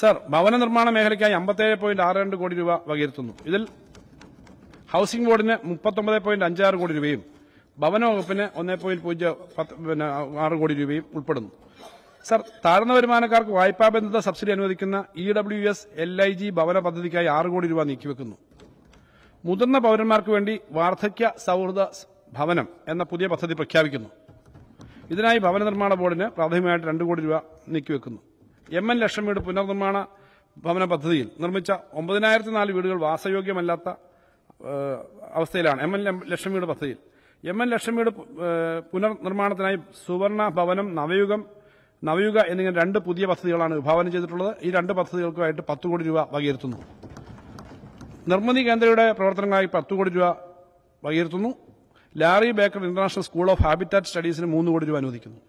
sir ഭവന നിർമ്മാണ മേഖലയ്ക്കായി അമ്പത്തേഴ് പോയിന്റ് ആറ് രണ്ട് കോടി രൂപ വകയിരുത്തുന്നു ഇതിൽ ഹൌസിംഗ് ബോർഡിന് മുപ്പത്തൊമ്പത് പോയിന്റ് അഞ്ചാറ് കോടി രൂപയും ഭവന വകുപ്പിന് ഒന്നേ പോയിന്റ് പൂജ്യം ആറ് കോടി രൂപയും ഉൾപ്പെടുന്നു സർ താഴ്ന്ന വരുമാനക്കാർക്ക് വായ്പാ ബന്ധിത സബ്സിഡി അനുവദിക്കുന്ന E W S L I G ഭവന പദ്ധതിക്കായി ആറ് കോടി രൂപ നീക്കിവെക്കുന്നു മുതിർന്ന പൌരന്മാർക്ക് വേണ്ടി വാർദ്ധക്യ സൌഹൃദ ഭവനം എന്ന പുതിയ പദ്ധതി പ്രഖ്യാപിക്കുന്നു ഇതിനായി ഭവന നിർമ്മാണ ബോർഡിന് പ്രാഥമികമായിട്ട് രണ്ട് കോടി രൂപ നീക്കിവെക്കുന്നു എം എൻ ലക്ഷ്മിയുടെ പുനർനിർമ്മാണ ഭവന പദ്ധതിയിൽ നിർമ്മിച്ച ഒമ്പതിനായിരത്തി നാല് വീടുകൾ വാസയോഗ്യമല്ലാത്ത അവസ്ഥയിലാണ് എം എൻ ലക്ഷ്മിയുടെ പദ്ധതിയിൽ എം എൻ ലക്ഷ്മിയുടെ പുനർനിർമ്മാണത്തിനായി സുവർണ ഭവനം നവയുഗം നവയുഗ എന്നിങ്ങനെ രണ്ട് പുതിയ പദ്ധതികളാണ് വിഭാവനം ചെയ്തിട്ടുള്ളത് ഈ രണ്ട് പദ്ധതികൾക്കുമായിട്ട് പത്ത് കോടി രൂപ വകയിരുത്തുന്നു നിർമ്മിതി കേന്ദ്രയുടെ പ്രവർത്തനങ്ങളായി പത്ത് കോടി രൂപ വകയിരുത്തുന്നു Laurie Baker international school of habitat സ്റ്റഡീസിന് മൂന്ന് കോടി രൂപ അനുവദിക്കുന്നു